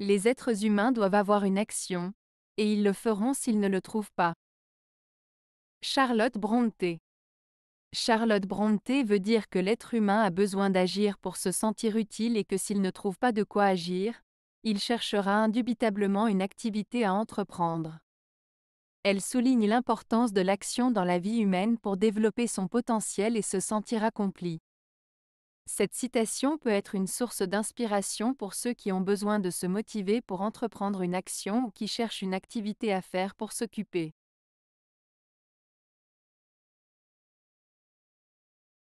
Les êtres humains doivent avoir une action, et ils le feront s'ils ne le trouvent pas. Charlotte Brontë Charlotte Brontë veut dire que l'être humain a besoin d'agir pour se sentir utile et que s'il ne trouve pas de quoi agir, il cherchera indubitablement une activité à entreprendre. Elle souligne l'importance de l'action dans la vie humaine pour développer son potentiel et se sentir accompli. Cette citation peut être une source d'inspiration pour ceux qui ont besoin de se motiver pour entreprendre une action ou qui cherchent une activité à faire pour s'occuper.